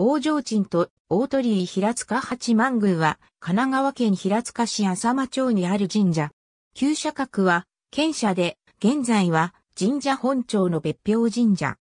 大城鎮と大鳥居平塚八幡宮は、神奈川県平塚市浅間町にある神社。旧社格は、県社で、現在は神社本庁の別表神社。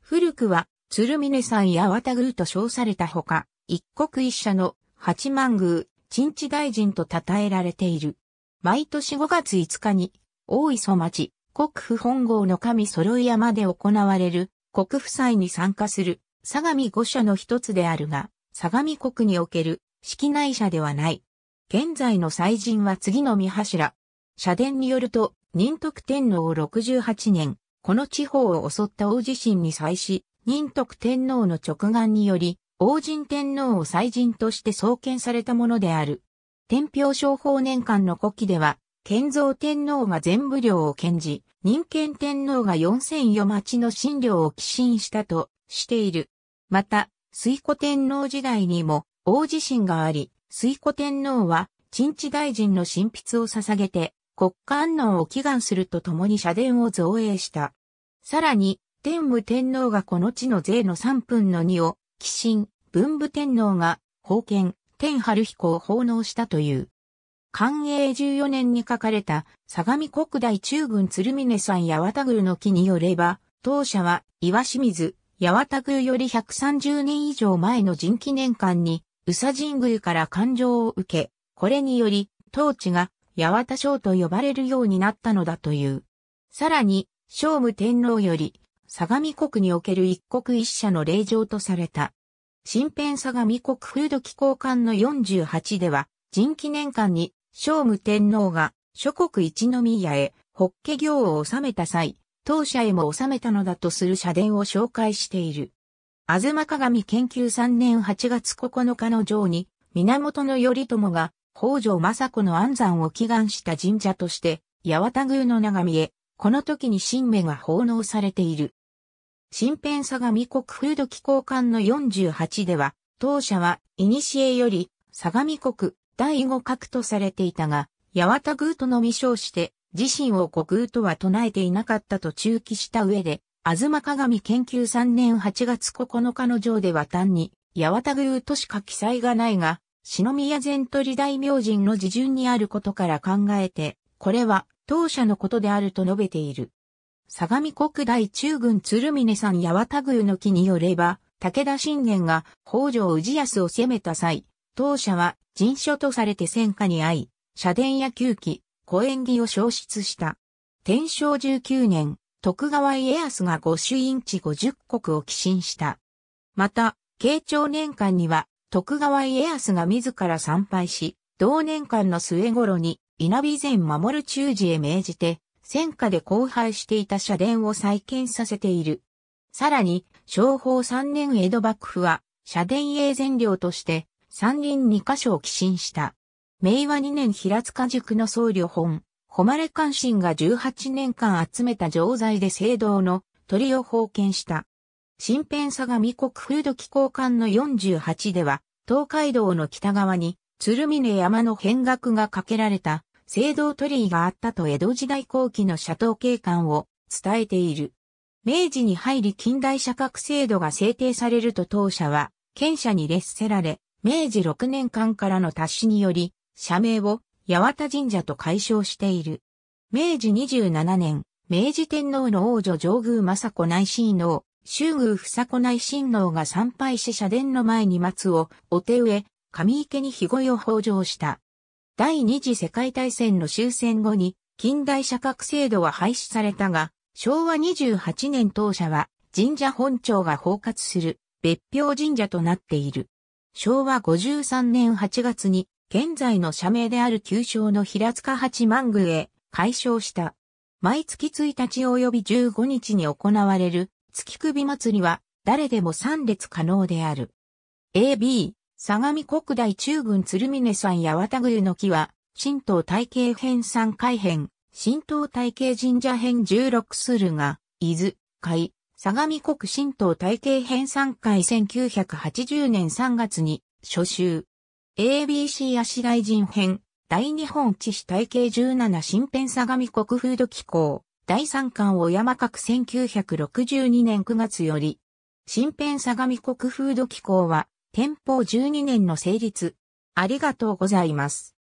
古くは、鶴峰山や幡宮と称されたほか、一国一社の八幡宮、鎮地大臣と称えられている。毎年5月5日に、大磯町、国府本郷の神揃い山で行われる国府祭に参加する相模御社の一つであるが、相模国における式内社ではない。現在の祭神は次の三柱。社殿によると、仁徳天皇68年、この地方を襲った大地震に際し、仁徳天皇の直眼により、王神天皇を祭神として創建されたものである。天平商法年間の古記では、建造天皇が全部領を献じ、人権天皇が四千余町の信領を寄進したとしている。また、水古天皇時代にも大地震があり、水古天皇は、陳地大臣の神筆を捧げて、国家安納を祈願するとともに社殿を造営した。さらに、天武天皇がこの地の税の3分の2を、寄進、文武天皇が、封建、天春彦を奉納したという。寛永14年に書かれた相模国大中軍鶴峰山八幡宮の木によれば、当社は岩清水、八幡宮より130年以上前の人記年間に、宇佐神宮から感情を受け、これにより、当地が八幡省と呼ばれるようになったのだという。さらに、聖武天皇より、相模国における一国一社の霊場とされた。新編相模国風土気候館の48では、人記念館に聖武天皇が諸国一宮へ法華経を収めた際、当社へも収めたのだとする社殿を紹介している。あずま鏡研究3年8月9日の上に、源頼朝が北条政子の安産を祈願した神社として、八幡宮の長見へ、この時に神明が奉納されている。新編相模国風土機構館の48では、当社は、古より、相模国、第五格とされていたが、八幡宮とのみ称して、自身を五宮とは唱えていなかったと中期した上で、東鏡研究3年8月9日の上では単に、八幡宮としか記載がないが、篠宮前取大明神の自順にあることから考えて、これは当社のことであると述べている。相模国大中軍鶴峰山八幡宮の木によれば、武田信玄が北条氏康を攻めた際、当社は人書とされて戦火に遭い、社殿や旧記、小縁儀を消失した。天正19年、徳川家康が御朱印地五十国を寄進した。また、慶長年間には、徳川家康が自ら参拝し、同年間の末頃に、稲美前守る中寺へ命じて、戦火で荒廃していた社殿を再建させている。さらに、商法3年江戸幕府は、社殿営善領として、山林二箇所を寄進した。明和二年平塚塾の僧侶本、誉れ関心が18年間集めた錠剤で聖堂の鳥を封建した。新編相模国風土機構館の48では、東海道の北側に鶴峰山の変額がかけられた聖堂鳥居があったと江戸時代後期の斜塔景観を伝えている。明治に入り近代社格制度が制定されると当社は、県社に列せられ、明治6年間からの達しにより、社名を八幡神社と解消している。明治27年、明治天皇の王女上宮政子内親王、周宮房子内親王が参拝し社殿の前に松をお手植え、上池に日越を奉上した。第二次世界大戦の終戦後に、近代社格制度は廃止されたが、昭和28年当社は神社本庁が包括する別表神社となっている。昭和53年8月に、現在の社名である旧称の平塚八幡宮へ改称した。毎月1日及び15日に行われる月首祭りは誰でも参列可能である。AB、相模国大中軍鶴峰山八幡宮の木は、神道体系編3回編、神道体系神社編16するが、伊豆、海、相模国新党体系編3回1980年3月に、初週。ABC 足大人編、大日本知事体系17新編相模国風土機構、第3巻を山角1962年9月より、新編相模国風土機構は、天保12年の成立。ありがとうございます。